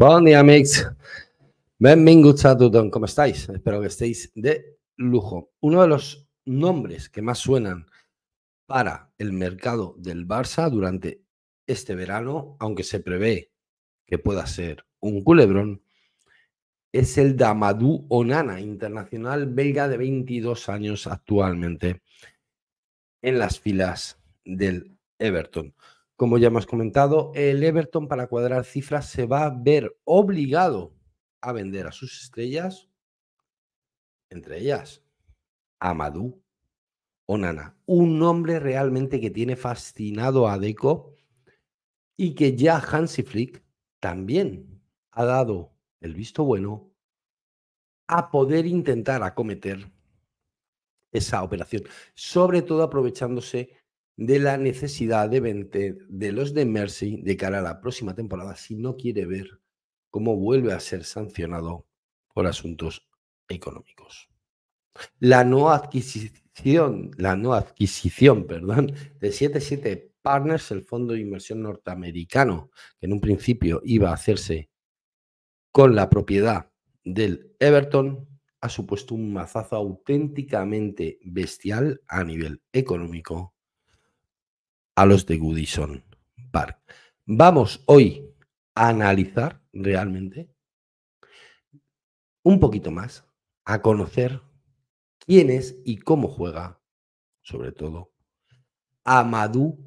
Buen día, a ¿Cómo estáis? Espero que estéis de lujo. Uno de los nombres que más suenan para el mercado del Barça durante este verano, aunque se prevé que pueda ser un culebrón, es el Damadou Onana, internacional belga de 22 años actualmente en las filas del Everton. Como ya hemos comentado, el Everton para cuadrar cifras se va a ver obligado a vender a sus estrellas, entre ellas Amadou Onana, un nombre realmente que tiene fascinado a Deco y que ya Hansi Flick también ha dado el visto bueno a poder intentar acometer esa operación, sobre todo aprovechándose de la necesidad de vender de los de Mercy de cara a la próxima temporada si no quiere ver cómo vuelve a ser sancionado por asuntos económicos. La no adquisición, la no adquisición, de 77 Partners, el fondo de inversión norteamericano, que en un principio iba a hacerse con la propiedad del Everton, ha supuesto un mazazo auténticamente bestial a nivel económico a los de Goodison Park. Vamos hoy a analizar realmente un poquito más, a conocer quién es y cómo juega, sobre todo, Amadou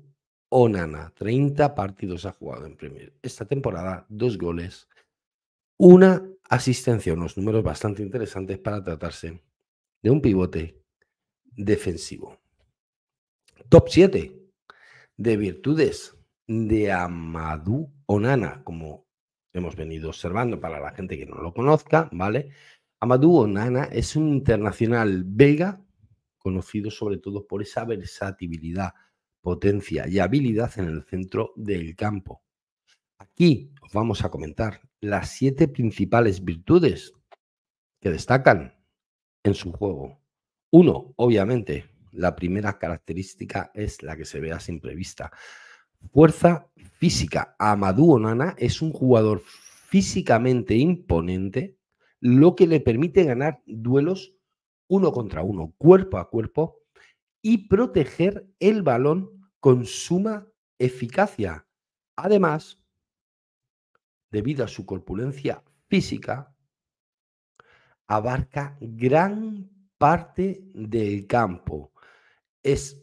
Onana. 30 partidos ha jugado en Premier. Esta temporada, dos goles, una asistencia, unos números bastante interesantes para tratarse de un pivote defensivo. Top 7 de virtudes de Amadou Onana, como hemos venido observando para la gente que no lo conozca, ¿vale? Amadou Onana es un internacional belga conocido sobre todo por esa versatilidad, potencia y habilidad en el centro del campo. Aquí os vamos a comentar las siete principales virtudes que destacan en su juego. Uno, obviamente, la primera característica es la que se vea a simple vista. Fuerza física. Amadou Onana es un jugador físicamente imponente, lo que le permite ganar duelos uno contra uno, cuerpo a cuerpo, y proteger el balón con suma eficacia. Además, debido a su corpulencia física, abarca gran parte del campo, es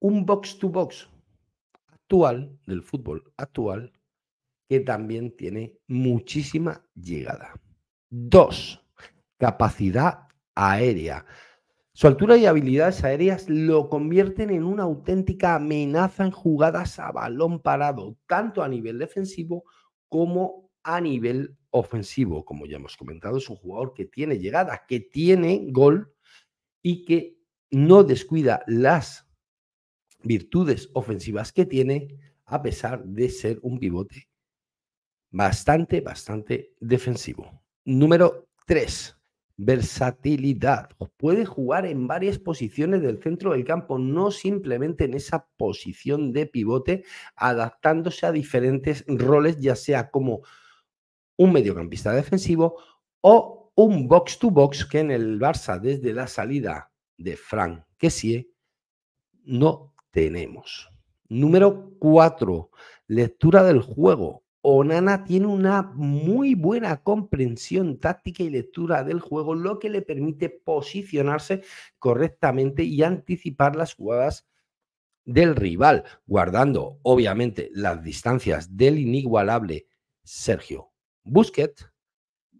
un box to box actual, del fútbol actual, que también tiene muchísima llegada. Dos, capacidad aérea. Su altura y habilidades aéreas lo convierten en una auténtica amenaza en jugadas a balón parado, tanto a nivel defensivo como a nivel ofensivo. Como ya hemos comentado, es un jugador que tiene llegada, que tiene gol y que no descuida las virtudes ofensivas que tiene, a pesar de ser un pivote bastante, bastante defensivo. Número 3. Versatilidad. Puede jugar en varias posiciones del centro del campo, no simplemente en esa posición de pivote, adaptándose a diferentes roles, ya sea como un mediocampista defensivo o un box to -box, que en el Barça desde la salida de Frank Kessie no tenemos. Número 4. Lectura del juego. Onana tiene una muy buena comprensión táctica y lectura del juego, lo que le permite posicionarse correctamente y anticipar las jugadas del rival, guardando obviamente las distancias del inigualable Sergio Busquets.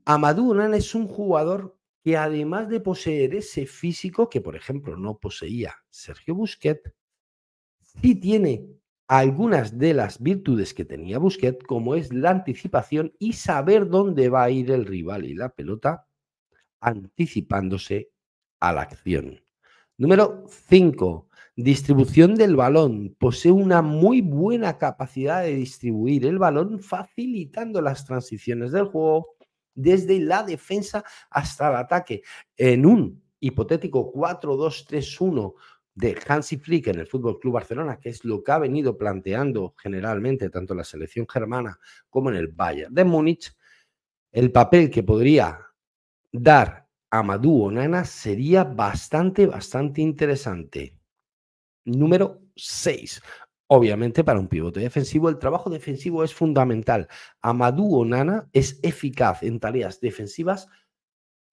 Amadou Onana es un jugador que además de poseer ese físico que, por ejemplo, no poseía Sergio Busquets, sí tiene algunas de las virtudes que tenía Busquets, como es la anticipación y saber dónde va a ir el rival y la pelota, anticipándose a la acción. Número 5. Distribución del balón. Posee una muy buena capacidad de distribuir el balón, facilitando las transiciones del juego desde la defensa hasta el ataque. En un hipotético 4-2-3-1 de Hansi Flick en el Fútbol Club Barcelona, que es lo que ha venido planteando generalmente tanto la selección germana como en el Bayern de Múnich, el papel que podría dar a Amadou Onana sería bastante, bastante interesante. Número 6. Obviamente, para un pivote defensivo, el trabajo defensivo es fundamental. Amadou Onana es eficaz en tareas defensivas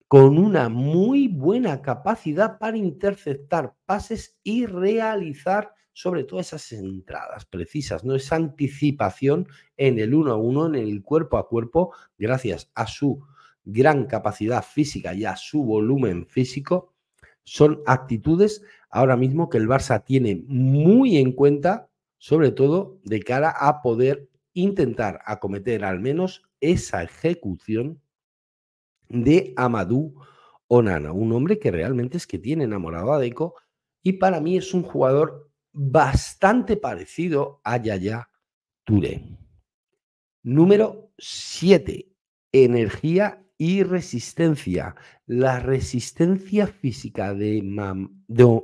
con una muy buena capacidad para interceptar pases y realizar sobre todo esas entradas precisas, no esa anticipación en el uno a uno, en el cuerpo a cuerpo, gracias a su gran capacidad física y a su volumen físico, son actitudes ahora mismo que el Barça tiene muy en cuenta sobre todo de cara a poder intentar acometer al menos esa ejecución de Amadou Onana, un hombre que realmente es que tiene enamorado a Deco y para mí es un jugador bastante parecido a Yaya Touré. Número 7, energía y resistencia. La resistencia física de, de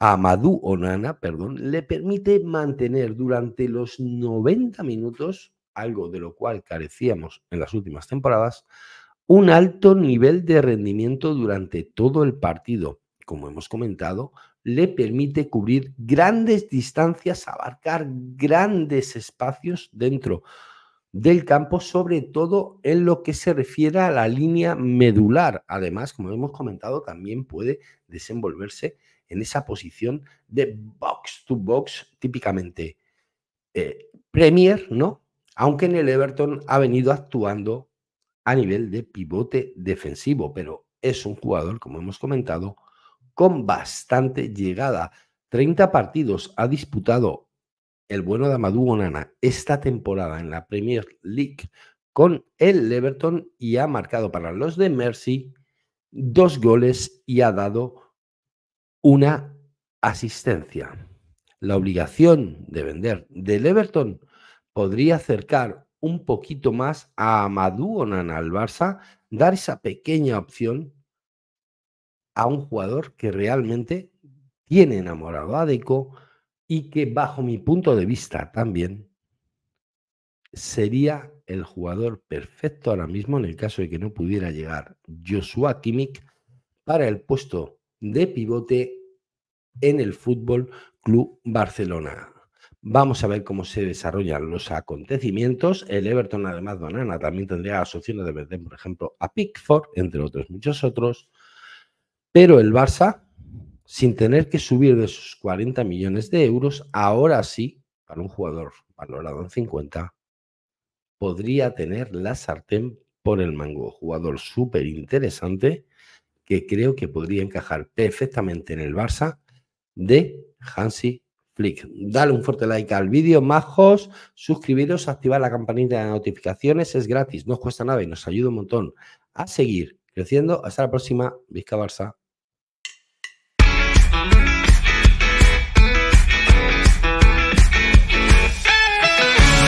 a Amadou Onana, perdón, le permite mantener durante los 90 minutos, algo de lo cual carecíamos en las últimas temporadas, un alto nivel de rendimiento durante todo el partido. Como hemos comentado, le permite cubrir grandes distancias, abarcar grandes espacios dentro del campo, sobre todo en lo que se refiere a la línea medular. Además, como hemos comentado, también puede desenvolverse en esa posición de box to box, típicamente eh, Premier, ¿no? Aunque en el Everton ha venido actuando a nivel de pivote defensivo, pero es un jugador, como hemos comentado, con bastante llegada. 30 partidos ha disputado el bueno de Amadou Onana esta temporada en la Premier League con el Everton y ha marcado para los de Mercy dos goles y ha dado una asistencia. La obligación de vender del Everton podría acercar un poquito más a Amadou Onan al Barça, dar esa pequeña opción a un jugador que realmente tiene enamorado a Deco y que bajo mi punto de vista también sería el jugador perfecto ahora mismo en el caso de que no pudiera llegar Joshua Kimmich para el puesto de pivote en el Fútbol Club Barcelona. Vamos a ver cómo se desarrollan los acontecimientos. El Everton, además, Banana también tendría asociaciones de verde por ejemplo, a Pickford, entre otros muchos otros. Pero el Barça, sin tener que subir de sus 40 millones de euros, ahora sí, para un jugador valorado en 50, podría tener la sartén por el mango. Jugador súper interesante que creo que podría encajar perfectamente en el Barça de Hansi Flick. Dale un fuerte like al vídeo, majos, suscribiros, activar la campanita de notificaciones, es gratis, no os cuesta nada y nos ayuda un montón a seguir creciendo. Hasta la próxima, Vizca Barça.